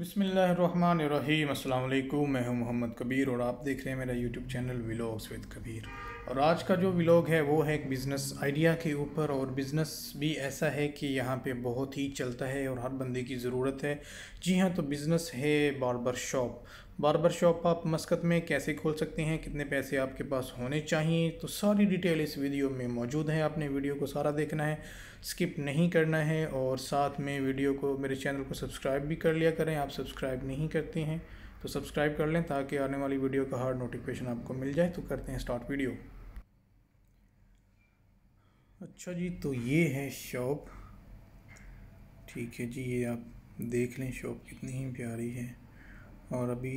बसमिल मैं हूं मोहम्मद कबीर और आप देख रहे हैं मेरा YouTube channel vlogs with Kabir और आज का जो व्लॉग है वो है एक बिज़नेस आइडिया के ऊपर और बिज़नेस भी ऐसा है कि यहाँ पे बहुत ही चलता है और हर बंदे की ज़रूरत है जी हाँ तो बिज़नेस है बार्बर शॉप बार्बर शॉप आप मस्कत में कैसे खोल सकते हैं कितने पैसे आपके पास होने चाहिए तो सारी डिटेल इस वीडियो में मौजूद है आपने वीडियो को सारा देखना है स्किप नहीं करना है और साथ में वीडियो को मेरे चैनल को सब्सक्राइब भी कर लिया करें आप सब्सक्राइब नहीं करते हैं तो सब्सक्राइब कर लें ताकि आने वाली वीडियो का हर नोटिफिकेशन आपको मिल जाए तो करते हैं स्टार्ट वीडियो अच्छा जी तो ये है शॉप ठीक है जी ये आप देख लें शॉप कितनी ही प्यारी है और अभी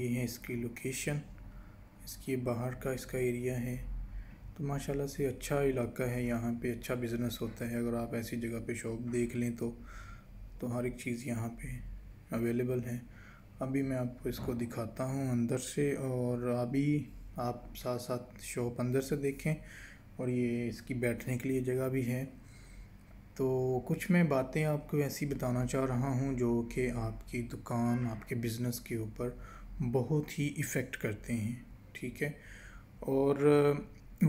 ये है इसकी लोकेशन इसके बाहर का इसका एरिया है तो माशाल्लाह से अच्छा इलाका है यहाँ पे अच्छा बिज़नेस होता है अगर आप ऐसी जगह पे शॉप देख लें तो तो हर एक चीज़ यहाँ पे अवेलेबल है अभी मैं आपको इसको दिखाता हूँ अंदर से और अभी आप साथ साथ शॉप अंदर से देखें और ये इसकी बैठने के लिए जगह भी है तो कुछ मैं बातें आपको ऐसी बताना चाह रहा हूँ जो कि आपकी दुकान आपके बिज़नेस के ऊपर बहुत ही इफ़ेक्ट करते हैं ठीक है और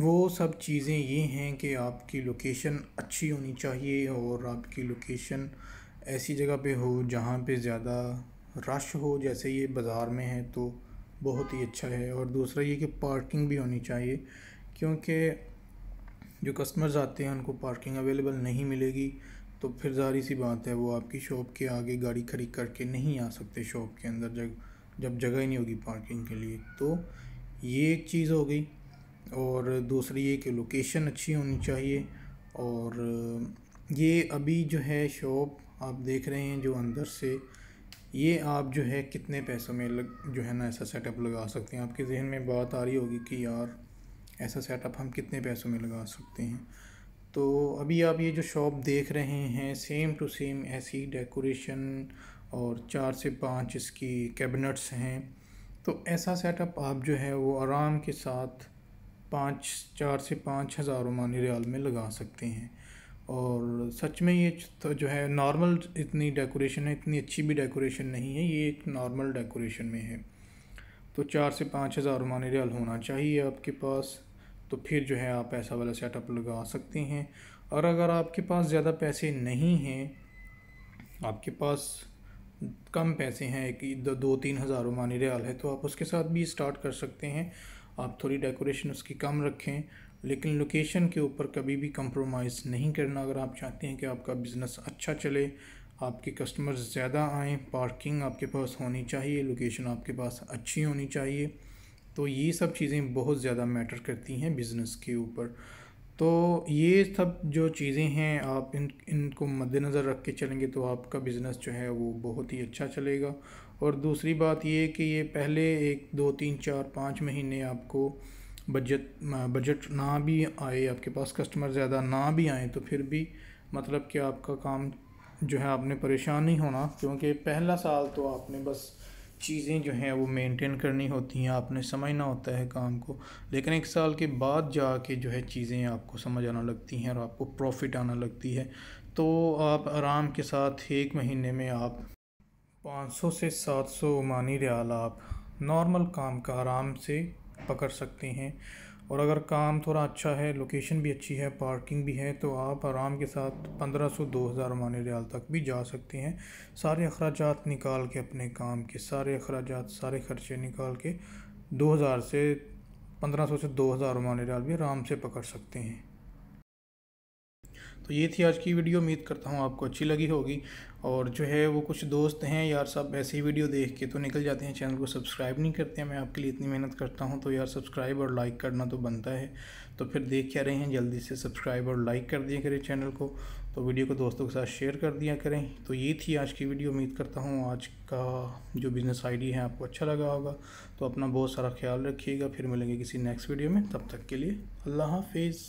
वो सब चीज़ें ये हैं कि आपकी लोकेशन अच्छी होनी चाहिए और आपकी लोकेशन ऐसी जगह पे हो जहाँ पे ज़्यादा रश हो जैसे ये बाज़ार में है तो बहुत ही अच्छा है और दूसरा ये कि पार्किंग भी होनी चाहिए क्योंकि जो कस्टमर्स आते हैं उनको पार्किंग अवेलेबल नहीं मिलेगी तो फिर जारी सी बात है वो आपकी शॉप के आगे गाड़ी खरीद करके नहीं आ सकते शॉप के अंदर जब जब जगह ही नहीं होगी पार्किंग के लिए तो ये एक चीज़ हो गई और दूसरी ये कि लोकेशन अच्छी होनी चाहिए और ये अभी जो है शॉप आप देख रहे हैं जो अंदर से ये आप जो है कितने पैसों में लग जो है ना ऐसा सेटअप लगा सकते हैं आपके जहन में बात आ रही होगी कि यार ऐसा सेटअप हम कितने पैसों में लगा सकते हैं तो अभी आप ये जो शॉप देख रहे हैं सेम टू सेम ऐसी डेकोरेशन और चार से पाँच इसकी कैबिनेट्स हैं तो ऐसा सेटअप आप जो है वो आराम के साथ पाँच चार से पाँच हज़ार ओमानी रियाल में लगा सकते हैं और सच में ये तो जो है नॉर्मल इतनी डेकोरेशन है इतनी अच्छी भी डेकोरेशन नहीं है ये एक नॉर्मल डेकोरेशन में है तो चार से पाँच हज़ार रोमानी रियाल होना चाहिए आपके पास तो फिर जो है आप ऐसा वाला सेटअप लगा सकते हैं और अगर आपके पास ज़्यादा पैसे नहीं हैं आपके पास कम पैसे हैं एक दो तीन हज़ार रोमानी रियाल है तो आप उसके साथ भी स्टार्ट कर सकते हैं आप थोड़ी डेकोरेशन उसकी कम रखें लेकिन लोकेशन के ऊपर कभी भी कंप्रोमाइज़ नहीं करना अगर आप चाहते हैं कि आपका बिज़नेस अच्छा चले आपके कस्टमर्स ज़्यादा आएँ पार्किंग आपके पास होनी चाहिए लोकेशन आपके पास अच्छी होनी चाहिए तो ये सब चीज़ें बहुत ज़्यादा मैटर करती हैं बिज़नेस के ऊपर तो ये सब जो चीज़ें हैं आप इन इनको मद्देनज़र रख के चलेंगे तो आपका बिज़नेस जो है वो बहुत ही अच्छा चलेगा और दूसरी बात ये कि ये पहले एक दो तीन चार पाँच महीने आपको बजट बजट ना भी आए आपके पास कस्टमर ज़्यादा ना भी आए तो फिर भी मतलब कि आपका काम जो है आपने परेशान नहीं होना क्योंकि पहला साल तो आपने बस चीज़ें जो हैं वो मेंटेन करनी होती हैं आपने समझना होता है काम को लेकिन एक साल के बाद जाके जो है चीज़ें आपको समझ आना लगती हैं और आपको प्रॉफिट आना लगती है तो आप आराम के साथ एक महीने में आप 500 से 700 सौ मानी रियाल आप नॉर्मल काम का आराम से पकड़ सकते हैं और अगर काम थोड़ा अच्छा है लोकेशन भी अच्छी है पार्किंग भी है तो आप आराम के साथ 1500 2000 माने रियाल तक भी जा सकते हैं सारे अखराज निकाल के अपने काम के सारे अखराज सारे खर्चे निकाल के 2000 से 1500 से 2000 रुमान रियाल भी आराम से पकड़ सकते हैं तो ये थी आज की वीडियो उम्मीद करता हूँ आपको अच्छी लगी होगी और जो है वो कुछ दोस्त हैं यार सब ऐसी वीडियो देख के तो निकल जाते हैं चैनल को सब्सक्राइब नहीं करते हैं मैं आपके लिए इतनी मेहनत करता हूँ तो यार सब्सक्राइब और लाइक करना तो बनता है तो फिर देख क्या रहे हैं जल्दी से सब्सक्राइब और लाइक कर दिया करें चैनल को तो वीडियो को दोस्तों के साथ शेयर कर दिया करें तो ये थी आज की वीडियो उम्मीद करता हूँ आज का जो बिज़नेस आइडिया है आपको अच्छा लगा होगा तो अपना बहुत सारा ख्याल रखिएगा फिर मिलेंगे किसी नेक्स्ट वीडियो में तब तक के लिए अल्लाह हाफिज़